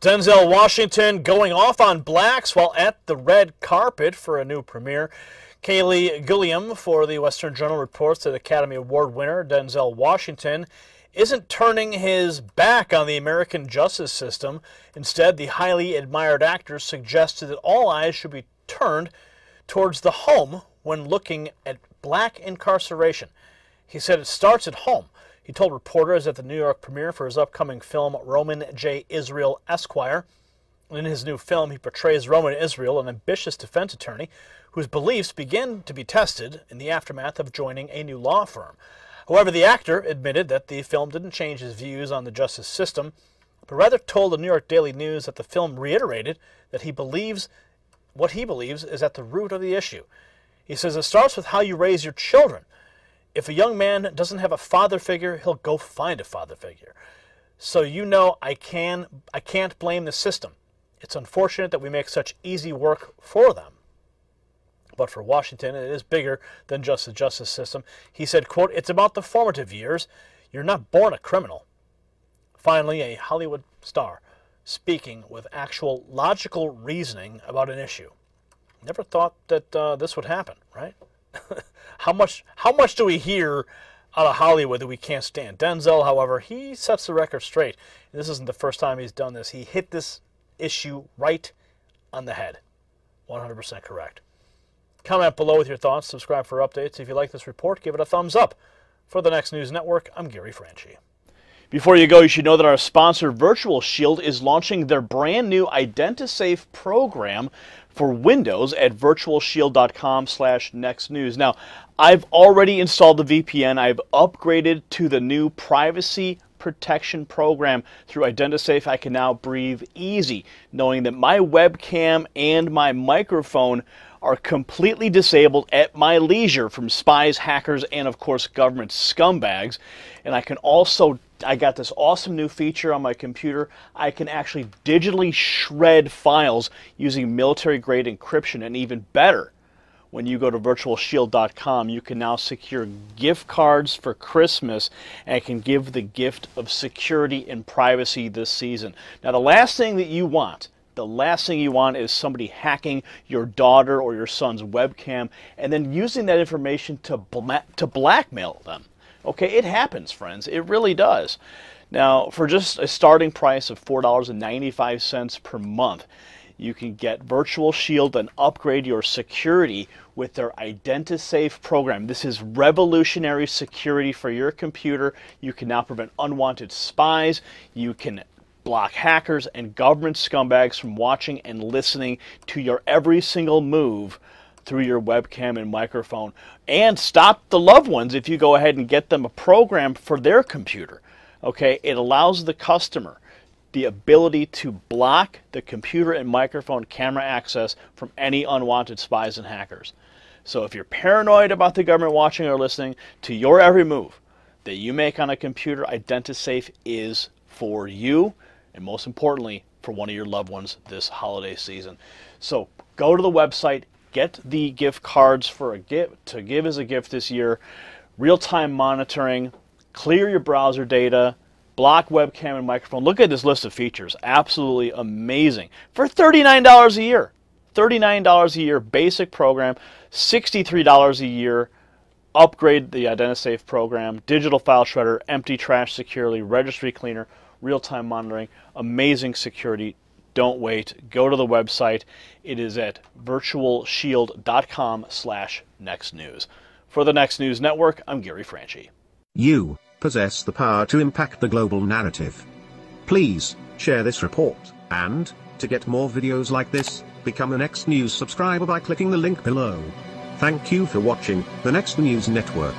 Denzel Washington going off on blacks while at the red carpet for a new premiere. Kaylee Gilliam for the Western Journal reports that Academy Award winner Denzel Washington isn't turning his back on the American justice system. Instead, the highly admired actor suggested that all eyes should be turned towards the home when looking at black incarceration. He said it starts at home he told reporters at the New York premiere for his upcoming film Roman J. Israel Esquire. In his new film, he portrays Roman Israel, an ambitious defense attorney whose beliefs begin to be tested in the aftermath of joining a new law firm. However, the actor admitted that the film didn't change his views on the justice system, but rather told the New York Daily News that the film reiterated that he believes what he believes is at the root of the issue. He says it starts with how you raise your children if a young man doesn't have a father figure, he'll go find a father figure. So you know I can I can't blame the system. It's unfortunate that we make such easy work for them. But for Washington, it is bigger than just the justice system. He said, quote, It's about the formative years. You're not born a criminal. Finally, a Hollywood star speaking with actual logical reasoning about an issue. Never thought that uh, this would happen, right? how much how much do we hear out of Hollywood that we can't stand? Denzel, however, he sets the record straight. This isn't the first time he's done this. He hit this issue right on the head. 100% correct. Comment below with your thoughts. Subscribe for updates. If you like this report, give it a thumbs up. For the Next News Network, I'm Gary Franchi. Before you go, you should know that our sponsor, Virtual Shield, is launching their brand new IdentiSafe program for Windows at virtualshield.com slash nextnews. Now, I've already installed the VPN. I've upgraded to the new privacy protection program through IdentiSafe. I can now breathe easy knowing that my webcam and my microphone are completely disabled at my leisure from spies, hackers, and of course government scumbags. And I can also I got this awesome new feature on my computer. I can actually digitally shred files using military grade encryption, and even better, when you go to virtualshield.com, you can now secure gift cards for Christmas and can give the gift of security and privacy this season. Now, the last thing that you want the last thing you want is somebody hacking your daughter or your son's webcam and then using that information to, to blackmail them. Okay, it happens, friends. It really does. Now, for just a starting price of $4.95 per month, you can get Virtual Shield and upgrade your security with their IdentiSafe program. This is revolutionary security for your computer. You can now prevent unwanted spies. You can block hackers and government scumbags from watching and listening to your every single move through your webcam and microphone. And stop the loved ones if you go ahead and get them a program for their computer. Okay, it allows the customer the ability to block the computer and microphone camera access from any unwanted spies and hackers. So if you're paranoid about the government watching or listening to your every move that you make on a computer, IdentiSafe is for you and most importantly for one of your loved ones this holiday season. So go to the website Get the gift cards for a gift to give as a gift this year. Real-time monitoring, clear your browser data, block webcam and microphone. Look at this list of features. Absolutely amazing. For $39 a year. $39 a year basic program, $63 a year upgrade the IdentiSafe program, digital file shredder, empty trash securely, registry cleaner, real-time monitoring, amazing security don't wait. Go to the website. It is at virtualshield.com slash next news. For the Next News Network, I'm Gary Franchi. You possess the power to impact the global narrative. Please share this report, and to get more videos like this, become a Next News subscriber by clicking the link below. Thank you for watching the Next News Network.